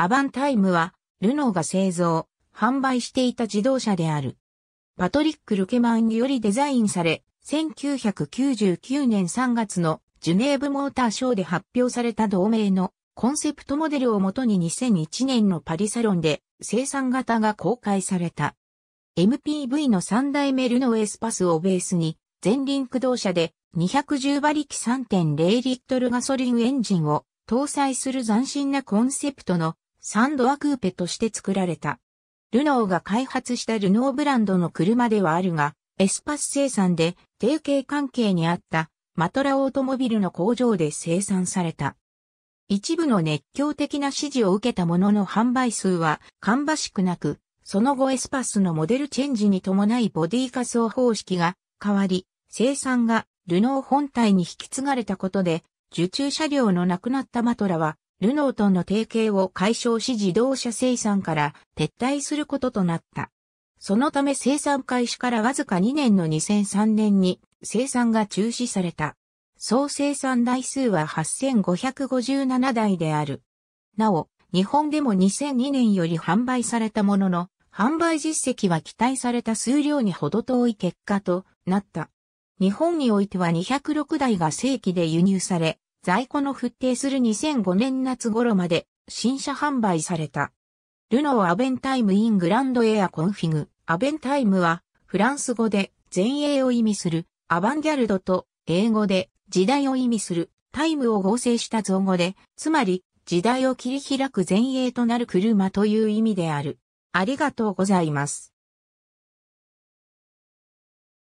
アバンタイムは、ルノーが製造、販売していた自動車である。パトリック・ルケマンによりデザインされ、1999年3月のジュネーブモーターショーで発表された同名のコンセプトモデルをもとに2001年のパリサロンで生産型が公開された。MPV の3代目ルノーエスパスをベースに前輪駆動車で210馬力3.0リットルガソリンエンジンを搭載する斬新なコンセプトのサンドアクーペとして作られた。ルノーが開発したルノーブランドの車ではあるが、エスパス生産で提携関係にあったマトラオートモビルの工場で生産された。一部の熱狂的な支持を受けたものの販売数は芳しくなく、その後エスパスのモデルチェンジに伴いボディ仮想方式が変わり、生産がルノー本体に引き継がれたことで、受注車両のなくなったマトラはルノーとの提携を解消し自動車生産から撤退することとなった。そのため生産開始からわずか2年の2003年に生産が中止された。総生産台数は8557台である。なお、日本でも2002年より販売されたものの、販売実績は期待された数量に程遠い結果となった。日本においては206台が正規で輸入され、在庫の復定する2005年夏頃まで新車販売された。ルノーアベンタイムイングランドエアコンフィグ。アベンタイムはフランス語で前衛を意味するアバンギャルドと英語で時代を意味するタイムを合成した造語で、つまり時代を切り開く前衛となる車という意味である。ありがとうございます。